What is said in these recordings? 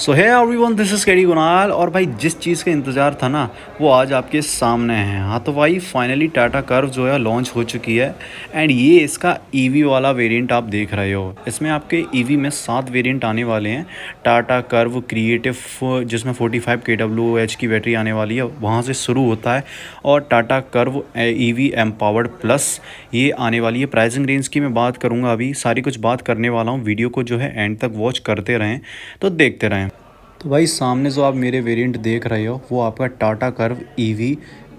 सो है one this is कैडी गुनाल और भाई जिस चीज़ का इंतज़ार था ना वो आज आपके सामने है हाँ तो भाई फाइनली टाटा कर्व जो है लॉन्च हो चुकी है एंड ये इसका ईवी e वाला वेरिएंट आप देख रहे हो इसमें आपके ईवी e में सात वेरिएंट आने वाले हैं टाटा कर्व क्रिएटिव जिसमें 45 फाइव के डब्ल्यू एच की बैटरी आने वाली है वहाँ से शुरू होता है और Tata Curve E V empowered plus ये आने वाली है प्राइजिंग रेंज की मैं बात करूँगा अभी सारी कुछ बात करने वाला हूँ वीडियो को जो है एंड तक वॉच करते रहें तो देखते रहें तो भाई सामने जो आप मेरे वेरिएंट देख रहे हो वो आपका Tata Curve EV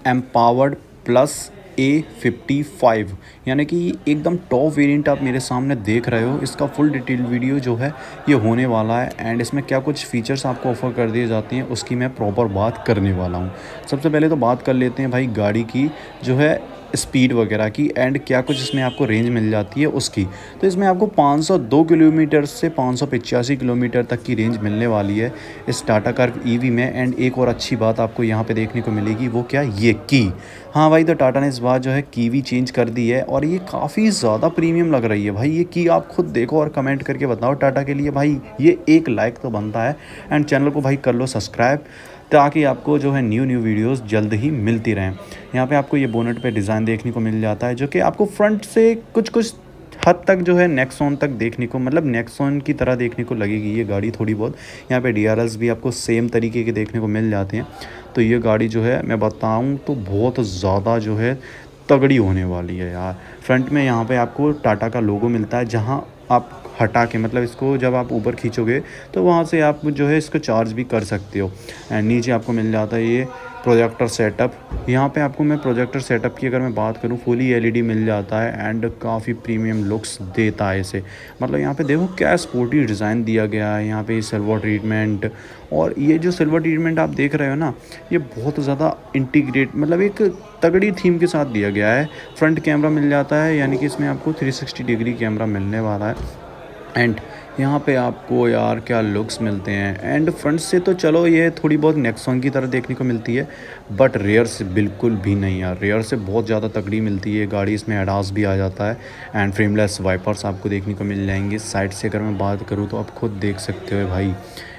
empowered plus A fifty five यानी कि एकदम टॉप वेरिएंट आप मेरे सामने देख रहे हो इसका फुल डिटेल वीडियो जो है ये होने वाला है एंड इसमें क्या कुछ फीचर्स आपको ऑफ़र कर दिए जाते हैं उसकी मैं प्रॉपर बात करने वाला हूँ सबसे पहले तो बात कर लेते हैं भाई गाड़ी की जो है स्पीड वगैरह की एंड क्या कुछ इसमें आपको रेंज मिल जाती है उसकी तो इसमें आपको 502 किलोमीटर से पाँच किलोमीटर तक की रेंज मिलने वाली है इस टाटा कार ईवी e में एंड एक और अच्छी बात आपको यहाँ पे देखने को मिलेगी वो क्या ये की हाँ भाई तो टाटा ने इस बार जो है कीवी चेंज कर दी है और ये काफ़ी ज़्यादा प्रीमियम लग रही है भाई ये की आप खुद देखो और कमेंट करके बताओ टाटा के लिए भाई ये एक लाइक तो बनता है एंड चैनल को भाई कर लो सब्सक्राइब ताकि आपको जो है न्यू न्यू वीडियोस जल्द ही मिलती रहें यहाँ पे आपको ये बोनट पे डिज़ाइन देखने को मिल जाता है जो कि आपको फ्रंट से कुछ कुछ हद तक जो है नेक्सॉन तक देखने को मतलब नेक्सॉन की तरह देखने को लगेगी ये गाड़ी थोड़ी बहुत यहाँ पे डी भी आपको सेम तरीके के देखने को मिल जाते हैं तो ये गाड़ी जो है मैं बताऊँ तो बहुत ज़्यादा जो है तगड़ी होने वाली है यार फ्रंट में यहाँ पे आपको टाटा का लोगो मिलता है जहाँ आप हटा के मतलब इसको जब आप ऊपर खींचोगे तो वहाँ से आप जो है इसको चार्ज भी कर सकते हो एंड नीचे आपको मिल जाता है ये प्रोजेक्टर सेटअप यहाँ पे आपको मैं प्रोजेक्टर सेटअप की अगर मैं बात करूँ फुली एलईडी e मिल जाता है एंड काफ़ी प्रीमियम लुक्स देता है इसे मतलब यहाँ पे देखो क्या स्पोर्टी डिज़ाइन दिया गया है यहाँ पे सिल्वर ट्रीटमेंट और ये जो सिल्वर ट्रीटमेंट आप देख रहे हो ना ये बहुत ज़्यादा इंटीग्रेट मतलब एक तगड़ी थीम के साथ दिया गया है फ्रंट कैमरा मिल जाता है यानी कि इसमें आपको थ्री डिग्री कैमरा मिलने वाला है एंड यहाँ पे आपको यार क्या लुक्स मिलते हैं एंड फ्रंट से तो चलो ये थोड़ी बहुत नेक्सॉन की तरह देखने को मिलती है बट रेयर से बिल्कुल भी नहीं यार रेयर से बहुत ज़्यादा तगड़ी मिलती है गाड़ी इसमें एडास भी आ जाता है एंड फ्रेमलेस वाइपर्स आपको देखने को मिल जाएंगे साइड से अगर मैं बात करूँ तो आप खुद देख सकते हो भाई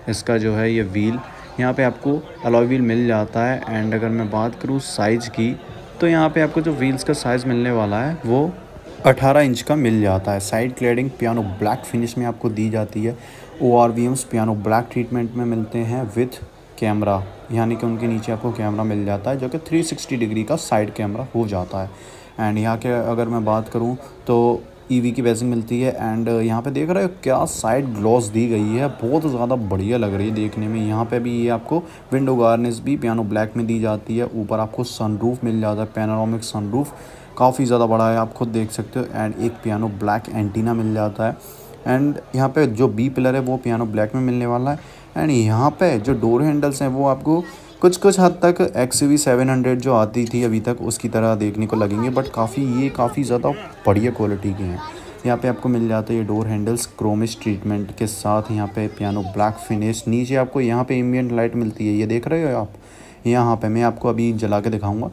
इसका जो है ये व्हील यहाँ पर आपको अलॉय व्हील मिल जाता है एंड अगर मैं बात करूँ साइज़ की तो यहाँ पर आपको जो व्हील्स का साइज़ मिलने वाला है वो 18 इंच का मिल जाता है side cladding piano black finish में आपको दी जाती है O R V Ms piano black treatment में मिलते हैं विथ कैमरा यानी कि उनके नीचे आपको कैमरा मिल जाता है जो कि 360 डिग्री का साइड कैमरा हो जाता है एंड यहाँ के अगर मैं बात करूँ तो ईवी e की बेसिंग मिलती है एंड यहाँ पे देख रहे हो क्या साइड ग्लॉस दी गई है बहुत ज़्यादा बढ़िया लग रही है देखने में यहाँ पे भी ये आपको विंडो गार्निस भी पियानो ब्लैक में दी जाती है ऊपर आपको सनरूफ मिल जाता है पेनारोमिक सनरूफ काफ़ी ज़्यादा बड़ा है आप खुद देख सकते हो एंड एक पियानो ब्लैक एंटीना मिल जाता है एंड यहाँ पे जो बी पिलर है वो पियानो ब्लैक में मिलने वाला है एंड यहाँ पे जो डोर हैंडल्स हैं वो आपको कुछ कुछ हद तक एक्स वी सेवन हंड्रेड जो आती थी अभी तक उसकी तरह देखने को लगेंगे बट काफ़ी ये काफ़ी ज़्यादा बढ़िया क्वालिटी के हैं यहाँ पे आपको मिल जाता है ये डोर हैंडल्स क्रोमिस ट्रीटमेंट के साथ यहाँ पे पियानो ब्लैक फिनिश नीचे आपको यहाँ पे इमियन लाइट मिलती है ये देख रहे हो आप यहाँ पे मैं आपको अभी जला के दिखाऊँगा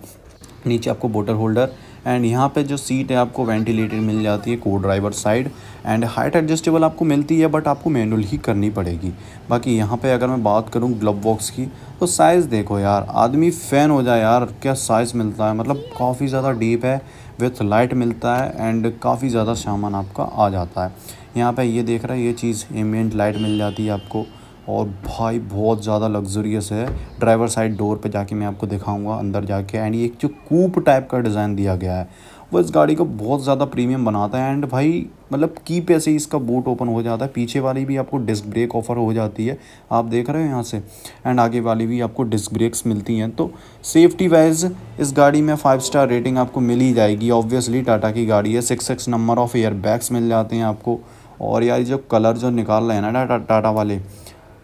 नीचे आपको बोटल होल्डर एंड यहाँ पे जो सीट है आपको वेंटिलेटेड मिल जाती है को driver side and height adjustable आपको मिलती है बट आपको मैनुअल ही करनी पड़ेगी बाकी यहाँ पे अगर मैं बात करूँ ग्लब बॉक्स की तो साइज़ देखो यार आदमी फ़ैन हो जाए यार क्या साइज़ मिलता है मतलब काफ़ी ज़्यादा डीप है विथ लाइट मिलता है एंड काफ़ी ज़्यादा सामान आपका आ जाता है यहाँ पर ये देख रहा है ये चीज़ एम्बियट लाइट मिल जाती है आपको और भाई बहुत ज़्यादा लग्जरियस है ड्राइवर साइड डोर पे जाके मैं आपको दिखाऊंगा अंदर जाके एंड ये एक जो कूप टाइप का डिज़ाइन दिया गया है वो इस गाड़ी को बहुत ज़्यादा प्रीमियम बनाता है एंड भाई मतलब की पे से इसका बूट ओपन हो जाता है पीछे वाली भी आपको डिस्क ब्रेक ऑफर हो जाती है आप देख रहे हो यहाँ से एंड आगे वाली भी आपको डिस्क ब्रेक्स मिलती हैं तो सेफ्टी वाइज इस गाड़ी में फाइव स्टार रेटिंग आपको मिल ही जाएगी ऑब्वियसली टाटा की गाड़ी है six X number of air bags मिल जाते हैं आपको और यार जो कलर जो निकाल रहे हैं ना टाटा वाले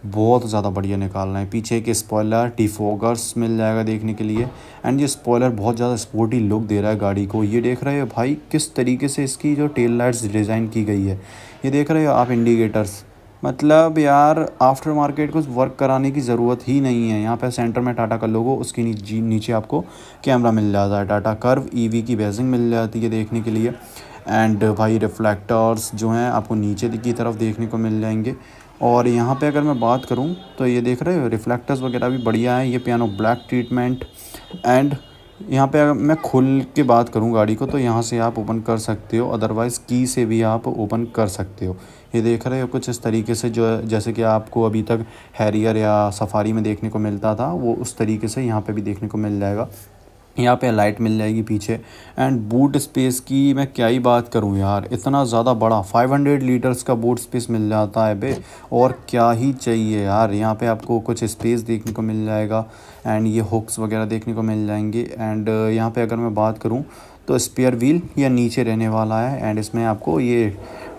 बहुत ज़्यादा बढ़िया निकालना है पीछे के स्पॉयलर डिफोगर्स मिल जाएगा देखने के लिए एंड ये स्पॉयलर बहुत ज़्यादा स्पोर्टी लुक दे रहा है गाड़ी को ये देख रहे हो भाई किस तरीके से इसकी जो टेल लाइट्स डिज़ाइन की गई है ये देख रहे हो आप इंडिकेटर्स मतलब यार आफ्टर मार्केट को वर्क कराने की ज़रूरत ही नहीं है यहाँ पर सेंटर में टाटा का लोगो उसके नीचे नीचे आपको कैमरा मिल जाता है टाटा कर्व ई की बेजिंग मिल जाती है देखने के लिए एंड भाई रिफ्लेक्टर्स जो हैं आपको नीचे की तरफ देखने को मिल जाएंगे और यहाँ पे अगर मैं बात करूँ तो ये देख रहे हो रिफ्लेक्टर्स वगैरह भी बढ़िया है ये पियानो ब्लैक ट्रीटमेंट एंड यहाँ पे अगर मैं खोल के बात करूँ गाड़ी को तो यहाँ से आप ओपन कर सकते हो अदरवाइज़ की से भी आप ओपन कर सकते हो ये देख रहे हो कुछ इस तरीके से जो जैसे कि आपको अभी तक हैरियर या सफारी में देखने को मिलता था वो उस तरीके से यहाँ पर भी देखने को मिल जाएगा यहाँ पे लाइट मिल जाएगी पीछे एंड बूट स्पेस की मैं क्या ही बात करूँ यार इतना ज़्यादा बड़ा 500 लीटर्स का बूट स्पेस मिल जाता है बे और क्या ही चाहिए यार यहाँ पे आपको कुछ स्पेस देखने को मिल जाएगा एंड ये हुक्स वगैरह देखने को मिल जाएंगे एंड यहाँ पे अगर मैं बात करूँ तो स्पेयर व्हील या नीचे रहने वाला है एंड इसमें आपको ये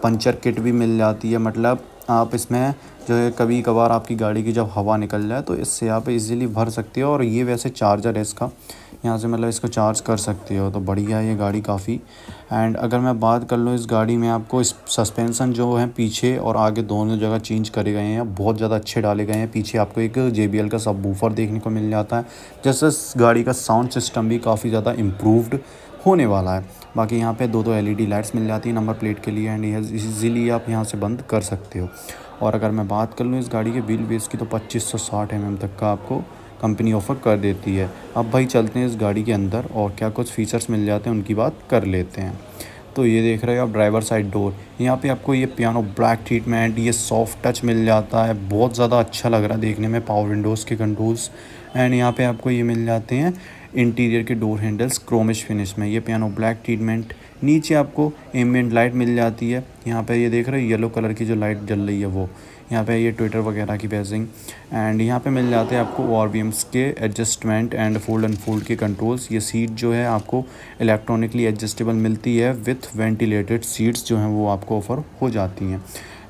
पंचर किट भी मिल जाती है मतलब आप इसमें जो है कभी कभार आपकी गाड़ी की जब हवा निकल जाए तो इससे आप इजीली भर सकते हो और ये वैसे चार्जर है इसका यहाँ से मतलब इसको चार्ज कर सकते हो तो बढ़िया है ये गाड़ी काफ़ी एंड अगर मैं बात कर लूँ इस गाड़ी में आपको इस सस्पेंसन जो है पीछे और आगे दोनों जगह चेंज करे गए हैं बहुत ज़्यादा अच्छे डाले गए हैं पीछे आपको एक जे का सब देखने को मिल जाता है जैसे गाड़ी का साउंड सिस्टम भी काफ़ी ज़्यादा इम्प्रूवड होने वाला है बाकी यहाँ पे दो दो एलईडी लाइट्स मिल जाती है नंबर प्लेट के लिए एंड इजीली आप यहाँ से बंद कर सकते हो और अगर मैं बात कर लूँ इस गाड़ी के बिल बेस की तो 2560 सौ mm तक का आपको कंपनी ऑफ़र कर देती है अब भाई चलते हैं इस गाड़ी के अंदर और क्या कुछ फ़ीचर्स मिल जाते हैं उनकी बात कर लेते हैं तो ये देख रहे हो आप ड्राइवर साइड डोर यहाँ पे आपको ये पियानो ब्लैक ट्रीटमेंट ये सॉफ्ट टच मिल जाता है बहुत ज़्यादा अच्छा लग रहा है देखने में पावर विंडोज़ के कंट्रोल्स एंड यहाँ पे आपको ये मिल जाते हैं इंटीरियर के डोर हैंडल्स क्रोमिश फिनिश में ये पियानो ब्लैक ट्रीटमेंट नीचे आपको एम्बियट लाइट मिल जाती है यहाँ पे ये देख रहे हो येलो कलर की जो लाइट जल रही है वो यहाँ पे ये ट्विटर वगैरह की बैजिंग एंड यहाँ पे मिल जाते हैं आपको okay adjustment and fold and fold के कंट्रोल्स ये सीट जो है आपको इलेक्ट्रॉनिकली एडजस्टेबल मिलती है विथ वेंटिलेटेड सीट्स जो हैं वो आपको ऑफ़र हो जाती हैं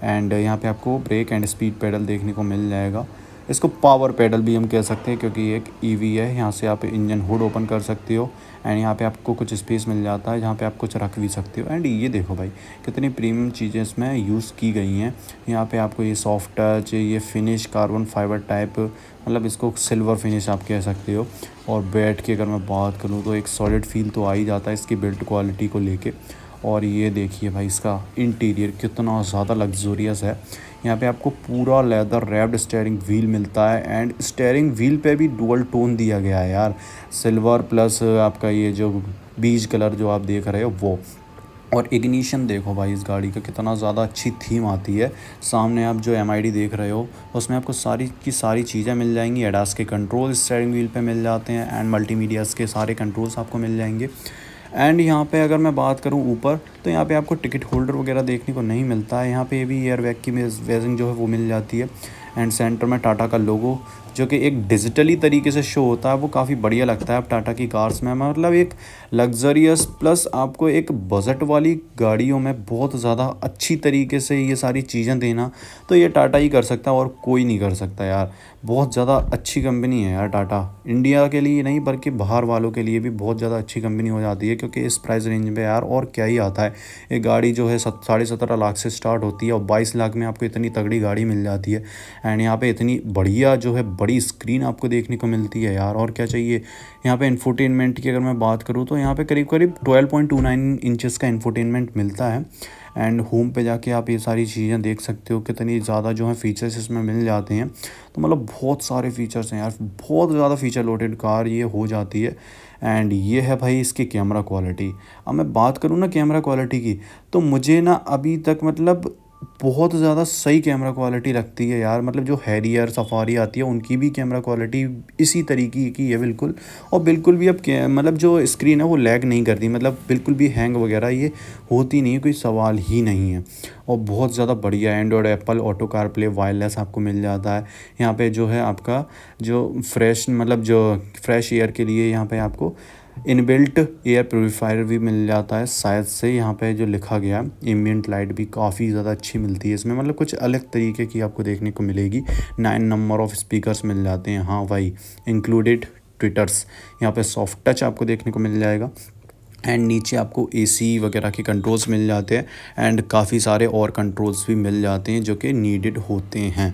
एंड यहाँ पे आपको ब्रेक एंड स्पीड पेडल देखने को मिल जाएगा इसको पावर पेडल भी हम कह सकते हैं क्योंकि एक ई e है यहाँ से आप इंजन हुड ओपन कर सकते हो एंड यहाँ पे आपको कुछ स्पेस मिल जाता है जहाँ पे आप कुछ रख भी सकते हो एंड ये देखो भाई कितनी प्रीमियम चीज़ें इसमें यूज़ की गई हैं यहाँ पे आपको ये सॉफ्ट टच ये फिनिश कार्बन फाइबर टाइप मतलब इसको सिल्वर फिनिश आप कह सकते हो और बैठ के अगर मैं बात करूँ तो एक सॉलिड फील तो आ ही जाता है इसकी बिल्ड क्वालिटी को लेकर और ये देखिए भाई इसका इंटीरियर कितना ज़्यादा लग्जोरियस है यहाँ पे आपको पूरा लेदर रेड स्टेयरिंग व्हील मिलता है एंड स्टेयरिंग व्हील पे भी डुअल टोन दिया गया है यार सिल्वर प्लस आपका ये जो बीज कलर जो आप देख रहे हो वो और इग्निशन देखो भाई इस गाड़ी का कितना ज़्यादा अच्छी थीम आती है सामने आप जो एम देख रहे हो उसमें आपको सारी की सारी चीज़ें मिल जाएंगी एडास के कंट्रोल स्टेयरिंग व्हील पे मिल जाते हैं एंड मल्टीमीडियाज़ के सारे कंट्रोल्स आपको मिल जाएंगे एंड यहाँ पे अगर मैं बात करूँ ऊपर तो यहाँ पे आपको टिकट होल्डर वगैरह देखने को नहीं मिलता है यहाँ पे भी एयर की वेजिंग जो है वो मिल जाती है एंड सेंटर में टाटा का लोगो जो कि एक डिजिटली तरीके से शो होता है वो काफ़ी बढ़िया लगता है अब टाटा की कार्स में मतलब एक लग्जरियस प्लस आपको एक बजट वाली गाड़ियों में बहुत ज़्यादा अच्छी तरीके से ये सारी चीज़ें देना तो ये टाटा ही कर सकता है और कोई नहीं कर सकता यार बहुत ज़्यादा अच्छी कंपनी है यार टाटा इंडिया के लिए नहीं बल्कि बाहर वालों के लिए भी बहुत ज़्यादा अच्छी कंपनी हो जाती है क्योंकि इस प्राइस रेंज में यार और क्या ही आता है ये गाड़ी जो है सत साढ़े सत्रह लाख से स्टार्ट होती है और बाईस लाख में आपको इतनी तगड़ी गाड़ी मिल जाती है एंड यहाँ पर इतनी बढ़िया जो है बड़ी स्क्रीन आपको देखने को मिलती है यार और क्या चाहिए यहाँ पे इन्फोटेनमेंट की अगर मैं बात करूँ तो यहाँ पे करीब करीब 12.29 इंचेस का इन्फोटेनमेंट मिलता है एंड होम पे जाके आप ये सारी चीज़ें देख सकते हो कितनी ज़्यादा जो है फ़ीचर्स इसमें मिल जाते हैं तो मतलब बहुत सारे फ़ीचर्स हैं यार बहुत ज़्यादा फ़ीचर लोडेड कार ये हो जाती है एंड ये है भाई इसकी कैमरा क्वालिटी अब मैं बात करूँ ना कैमरा क्वालिटी की तो मुझे ना अभी तक मतलब बहुत ज़्यादा सही कैमरा क्वालिटी रखती है यार मतलब जो हैरियर सफारी आती है उनकी भी कैमरा क्वालिटी इसी तरीके की है बिल्कुल और बिल्कुल भी अब मतलब जो स्क्रीन है वो लैग नहीं करती मतलब बिल्कुल भी हैंग वगैरह ये होती नहीं है कोई सवाल ही नहीं है और बहुत ज़्यादा बढ़िया Android Apple Auto CarPlay wireless आपको मिल जाता है यहाँ पर जो है आपका जो फ्रेश मतलब जो फ्रेश एयर के लिए यहाँ पर आपको इनबिल्ट एयर प्योरीफायर भी मिल जाता है शायद से यहाँ पे जो लिखा गया है एम्बियंट लाइट भी काफ़ी ज़्यादा अच्छी मिलती है इसमें मतलब कुछ अलग तरीके की आपको देखने को मिलेगी नाइन नंबर ऑफ स्पीकर्स मिल जाते हैं हाँ वाई इंक्लूडेड ट्विटर्स यहाँ पे सॉफ्ट टच आपको देखने को मिल जाएगा एंड नीचे आपको एसी वगैरह के कंट्रोल्स मिल जाते हैं एंड काफ़ी सारे और कंट्रोल्स भी मिल जाते हैं जो कि नीडेड होते हैं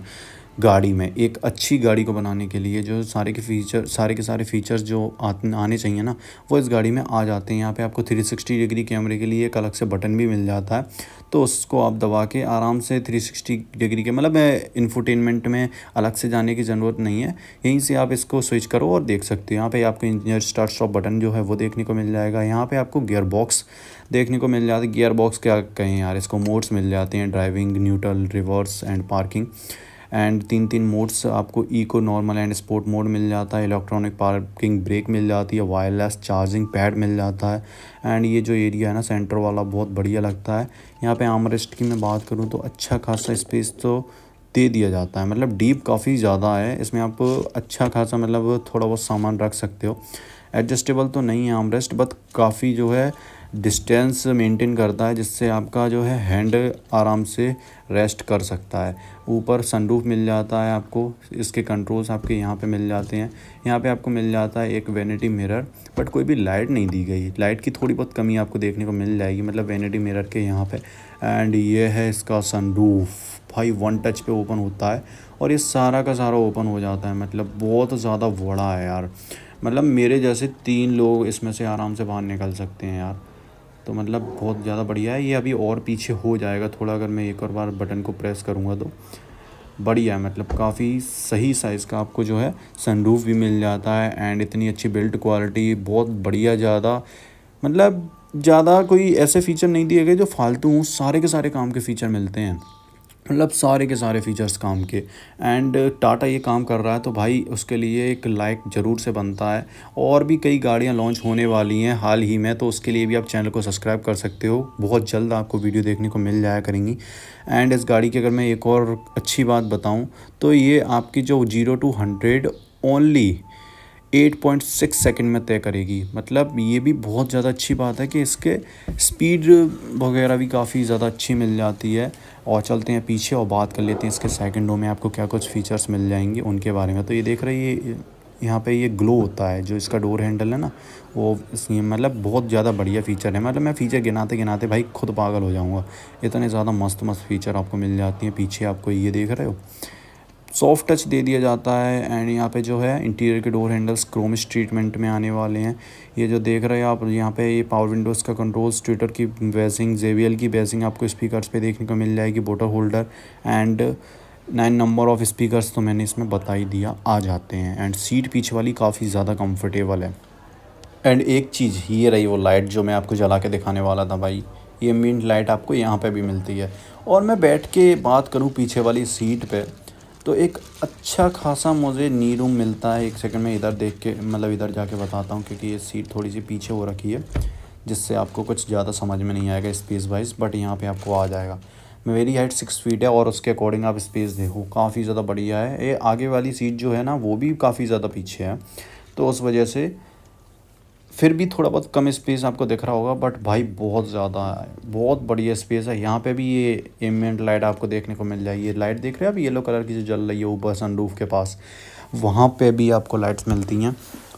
गाड़ी में एक अच्छी गाड़ी को बनाने के लिए जो सारे के फीचर सारे के सारे फीचर्स जो आने चाहिए ना वो इस गाड़ी में आ जाते हैं यहाँ पे आपको 360 डिग्री कैमरे के लिए एक अलग से बटन भी मिल जाता है तो उसको आप दबा के आराम से 360 डिग्री के मतलब इन्फोटेनमेंट में अलग से जाने की ज़रूरत नहीं है यहीं से आप इसको स्विच करो और देख सकते हो यहाँ पर आपको इंजीनियर स्टार्ट स्टॉप बटन जो है वो देखने को मिल जाएगा यहाँ पर आपको गियर बॉक्स देखने को मिल जाता है गियर बॉक्स क्या कहें यार इसको मोड्स मिल जाते हैं driving neutral reverse and parking and तीन तीन मोड्स आपको eco normal and sport mode मिल जाता है इलेक्ट्रॉनिक पार्किंग ब्रेक मिल जाती है वायरलेस चार्जिंग पैड मिल जाता है एंड ये जो एरिया है ना सेंटर वाला बहुत बढ़िया लगता है यहाँ पे आमरेस्ट की मैं बात करूँ तो अच्छा खासा स्पेस तो दे दिया जाता है मतलब डीप काफ़ी ज़्यादा है इसमें आप अच्छा खासा मतलब थोड़ा बहुत सामान रख सकते हो एडजस्टेबल तो नहीं है आमरेस्ट बट काफ़ी जो है डिस्टेंस मेंटेन करता है जिससे आपका जो है हैंड आराम से रेस्ट कर सकता है ऊपर सनरूफ मिल जाता है आपको इसके कंट्रोल्स आपके यहाँ पे मिल जाते हैं यहाँ पे आपको मिल जाता है एक वेनिटी मिरर बट कोई भी लाइट नहीं दी गई लाइट की थोड़ी बहुत कमी आपको देखने को मिल जाएगी मतलब वेनिटी मिरर के यहाँ पे एंड ये है इसका सनरूफ भाई वन टच पे ओपन होता है और ये सारा का सारा ओपन हो जाता है मतलब बहुत ज़्यादा बड़ा है यार मतलब मेरे जैसे तीन लोग इसमें से आराम से बाहर निकल सकते हैं यार तो मतलब बहुत ज़्यादा बढ़िया है ये अभी और पीछे हो जाएगा थोड़ा अगर मैं एक और बार बटन को प्रेस करूँगा तो बढ़िया है मतलब काफ़ी सही साइज़ का आपको जो है सनरूफ भी मिल जाता है एंड इतनी अच्छी बिल्ट क्वालिटी बहुत बढ़िया ज़्यादा मतलब ज़्यादा कोई ऐसे फ़ीचर नहीं दिए गए जो फालतू सारे के सारे काम के फ़ीचर मिलते हैं मतलब सारे के सारे फीचर्स काम के एंड टाटा uh, ये काम कर रहा है तो भाई उसके लिए एक लाइक ज़रूर से बनता है और भी कई गाड़ियाँ लॉन्च होने वाली हैं हाल ही में तो उसके लिए भी आप चैनल को सब्सक्राइब कर सकते हो बहुत जल्द आपको वीडियो देखने को मिल जाया करेंगी एंड इस गाड़ी की अगर मैं एक और अच्छी बात बताऊँ तो ये आपकी जो zero to hundred only 8.6 second में तय करेगी मतलब ये भी बहुत ज़्यादा अच्छी बात है कि इसके स्पीड वगैरह भी काफ़ी ज़्यादा अच्छी मिल जाती है और चलते हैं पीछे और बात कर लेते हैं इसके सेकंडों में आपको क्या कुछ फीचर्स मिल जाएंगे उनके बारे में तो ये देख रहे ये यहाँ पे ये ग्लो होता है जो इसका डोर हैंडल है ना वो मतलब बहुत ज़्यादा बढ़िया फ़ीचर है मतलब मैं फ़ीचर गिनाते गिनाते भाई खुद पागल हो जाऊँगा इतने ज़्यादा मस्त मस्त फ़ीचर आपको मिल जाती हैं पीछे आपको ये देख रहे हो सॉफ्ट टच दे दिया जाता है एंड यहाँ पे जो है इंटीरियर के डोर हैंडल्स क्रोमिश ट्रीटमेंट में आने वाले हैं ये जो देख रहे हैं आप यहाँ पे ये पावर विंडोज़ का कंट्रोल ट्विटर की बेसिंग जेवियल की बेसिंग आपको स्पीकर्स पे देखने को मिल जाएगी bottle holder and nine number of speakers तो मैंने इसमें बता ही दिया आ जाते हैं एंड सीट पीछे वाली काफ़ी ज़्यादा कम्फर्टेबल है एंड एक चीज़ ये रही वो लाइट जो मैं आपको जला के दिखाने वाला था भाई ये मिंट लाइट आपको यहाँ पे भी मिलती है और मैं बैठ के बात करूँ पीछे वाली सीट पे तो एक अच्छा खासा मुझे नी रूम मिलता है एक सेकंड में इधर देख के मतलब इधर जाके बताता हूँ क्योंकि ये सीट थोड़ी सी पीछे हो रखी है जिससे आपको कुछ ज़्यादा समझ में नहीं आएगा स्पेस वाइज बट यहाँ पे आपको आ जाएगा मेरी हाइट सिक्स फीट है और उसके अकॉर्डिंग आप स्पेस देखो काफ़ी ज़्यादा बढ़िया है ये आगे वाली सीट जो है ना वो भी काफ़ी ज़्यादा पीछे है तो उस वजह से फिर भी थोड़ा बहुत कम स्पेस आपको दिख रहा होगा बट भाई बहुत ज़्यादा है बहुत बढ़िया स्पेस है यहाँ पे भी ये एमेंट लाइट आपको देखने को मिल जाएगी ये लाइट देख रहे हैं आप येलो कलर की जो जल रही है ऊपर सनरूफ के पास वहाँ पे भी आपको लाइट्स मिलती हैं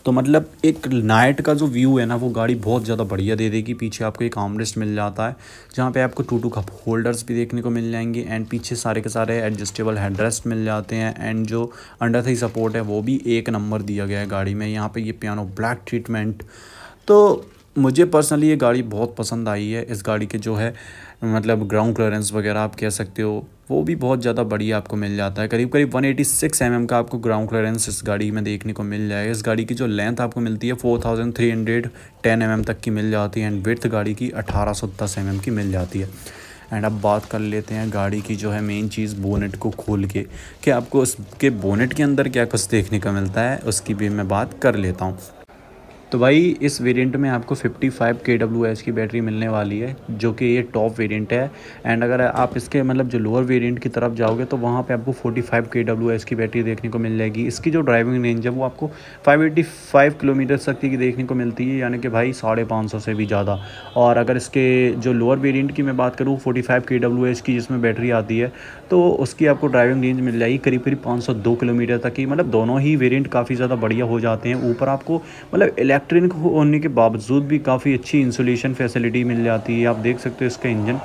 तो मतलब एक नाइट का जो व्यू है ना वो गाड़ी बहुत ज़्यादा बढ़िया दे देगी पीछे आपको एक आमरेस्ट मिल जाता है जहाँ पे आपको टू टू कप होल्डर्स भी देखने को मिल जाएंगे एंड पीछे सारे के सारे एडजस्टेबल हेडरेस्ट मिल जाते हैं एंड जो अंडर थी सपोर्ट है वो भी एक नंबर दिया गया है गाड़ी में यहाँ पर ये पियानो ब्लैक ट्रीटमेंट तो मुझे पर्सनली ये गाड़ी बहुत पसंद आई है इस गाड़ी के जो है मतलब ग्राउंड क्लियरेंस वगैरह आप कह सकते हो वो भी बहुत ज़्यादा बढ़िया आपको मिल जाता है करीब करीब 186 एटी mm का आपको ग्राउंड क्लियरेंस इस गाड़ी में देखने को मिल जाएगा इस गाड़ी की जो लेंथ आपको मिलती है 4310 mm तक की मिल जाती है एंड विथ गाड़ी की 1810 mm की मिल जाती है एंड अब बात कर लेते हैं गाड़ी की जो है मेन चीज़ बोनेट को खोल के कि आपको उसके बोनेट के अंदर क्या कुछ देखने को मिलता है उसकी भी मैं बात कर लेता हूँ तो भाई इस वेरिएंट में आपको 55 फाइव के की बैटरी मिलने वाली है जो कि ये टॉप वेरिएंट है एंड अगर आप इसके मतलब जो लोअर वेरिएंट की तरफ जाओगे तो वहाँ पे आपको 45 फाइव के एस की बैटरी देखने को मिल जाएगी इसकी जो ड्राइविंग रेंज है वो आपको 585 किलोमीटर तक की देखने को मिलती है यानी कि भाई साढ़े से भी ज़्यादा और अगर इसके जो लोअर वेरियंट की मैं बात करूँ फोर्टी फाइव की जिसमें बैटरी आती है तो उसकी आपको ड्राइविंग रेंज मिल जाएगी करीब करीब पाँच किलोमीटर तक की मतलब दोनों ही वेरियंट काफ़ी ज़्यादा बढ़िया हो जाते हैं ऊपर आपको मतलब इलेक्ट्रिक होने के बावजूद भी काफ़ी अच्छी इंसुलेशन फैसिलिटी मिल जाती है आप देख सकते हो इसका इंजन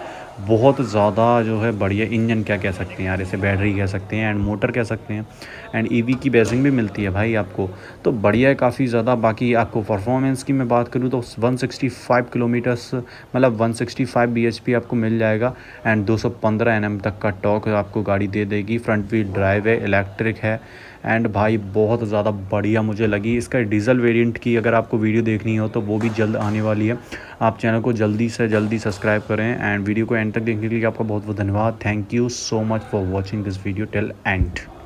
बहुत ज़्यादा जो है बढ़िया इंजन क्या कह सकते हैं यार इसे बैटरी कह सकते हैं एंड मोटर कह सकते हैं एंड ईवी e की बेसिंग भी मिलती है भाई आपको तो बढ़िया है काफ़ी ज़्यादा बाकी आपको परफॉर्मेंस की मैं बात करूँ तो 165 किलोमीटर्स मतलब 165 बीएचपी आपको मिल जाएगा एंड 215 nm तक का टॉक आपको गाड़ी दे देगी फ्रंट व्हील ड्राइव है इलेक्ट्रिक है एंड भाई बहुत ज़्यादा बढ़िया मुझे लगी इसका डीजल वेरिएंट की अगर आपको वीडियो देखनी हो तो वो भी जल्द आने वाली है आप चैनल को जल्दी से जल्दी सब्सक्राइब करें एंड वीडियो को एंड तक देखने के लिए आपका बहुत बहुत धन्यवाद thank you so much for watching this video till and